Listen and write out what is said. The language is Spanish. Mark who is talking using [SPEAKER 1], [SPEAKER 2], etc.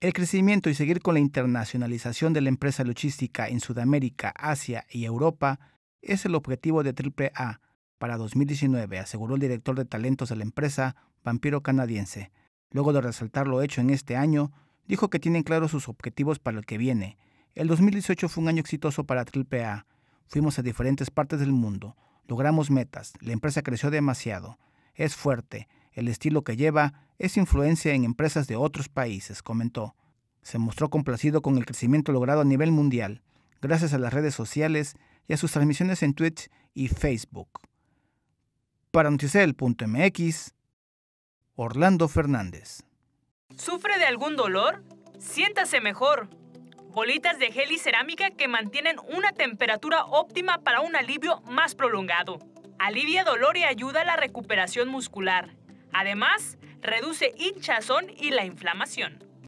[SPEAKER 1] El crecimiento y seguir con la internacionalización de la empresa luchística en Sudamérica, Asia y Europa es el objetivo de AAA para 2019, aseguró el director de talentos de la empresa, vampiro canadiense. Luego de resaltar lo hecho en este año, dijo que tienen claros sus objetivos para el que viene. El 2018 fue un año exitoso para AAA. Fuimos a diferentes partes del mundo, logramos metas, la empresa creció demasiado, es fuerte, el estilo que lleva es influencia en empresas de otros países, comentó. Se mostró complacido con el crecimiento logrado a nivel mundial, gracias a las redes sociales y a sus transmisiones en Twitch y Facebook. Para Noticel.mx, Orlando Fernández.
[SPEAKER 2] ¿Sufre de algún dolor? Siéntase mejor. Bolitas de gel y cerámica que mantienen una temperatura óptima para un alivio más prolongado. Alivia dolor y ayuda a la recuperación muscular. Además, reduce hinchazón y la inflamación.